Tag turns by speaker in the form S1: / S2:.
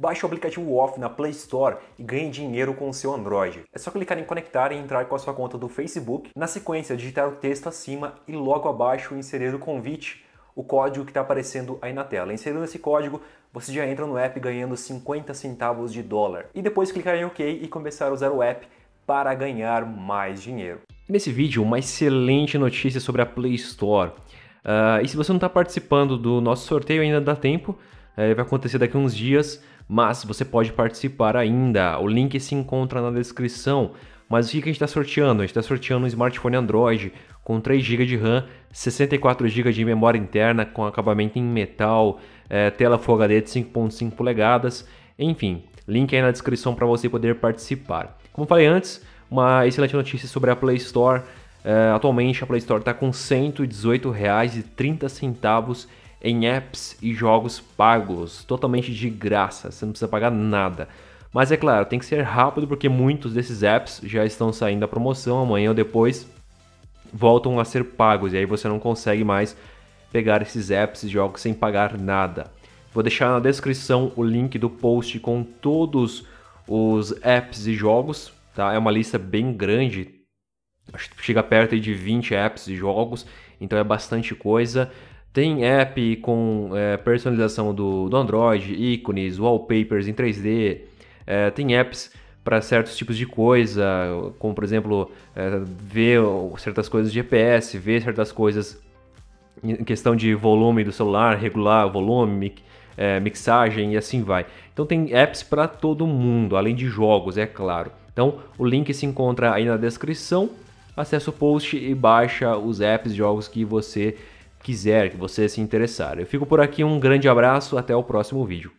S1: Baixe o aplicativo Off na Play Store e ganhe dinheiro com o seu Android. É só clicar em conectar e entrar com a sua conta do Facebook. Na sequência, digitar o texto acima e logo abaixo inserir o convite, o código que está aparecendo aí na tela. Inserindo esse código, você já entra no app ganhando 50 centavos de dólar. E depois clicar em OK e começar a usar o app para ganhar mais dinheiro. Nesse vídeo, uma excelente notícia sobre a Play Store. Uh, e se você não está participando do nosso sorteio, ainda dá tempo. Uh, vai acontecer daqui a uns dias mas você pode participar ainda. O link se encontra na descrição. Mas o que a gente está sorteando? A gente está sorteando um smartphone Android com 3 GB de RAM, 64 GB de memória interna com acabamento em metal, é, tela Full HD de 5.5 polegadas, enfim, link aí na descrição para você poder participar. Como falei antes, uma excelente notícia sobre a Play Store. É, atualmente a Play Store está com R$ 118,30 em apps e jogos pagos, totalmente de graça, você não precisa pagar nada. Mas é claro, tem que ser rápido porque muitos desses apps já estão saindo da promoção, amanhã ou depois voltam a ser pagos e aí você não consegue mais pegar esses apps e jogos sem pagar nada. Vou deixar na descrição o link do post com todos os apps e jogos, tá? É uma lista bem grande, chega perto de 20 apps e jogos, então é bastante coisa. Tem app com é, personalização do, do Android, ícones, wallpapers em 3D. É, tem apps para certos tipos de coisa, como por exemplo, é, ver certas coisas de GPS, ver certas coisas em questão de volume do celular, regular o volume, é, mixagem e assim vai. Então tem apps para todo mundo, além de jogos, é claro. Então o link se encontra aí na descrição. Acesse o post e baixa os apps, jogos que você quiser, que você se interessar. Eu fico por aqui, um grande abraço, até o próximo vídeo.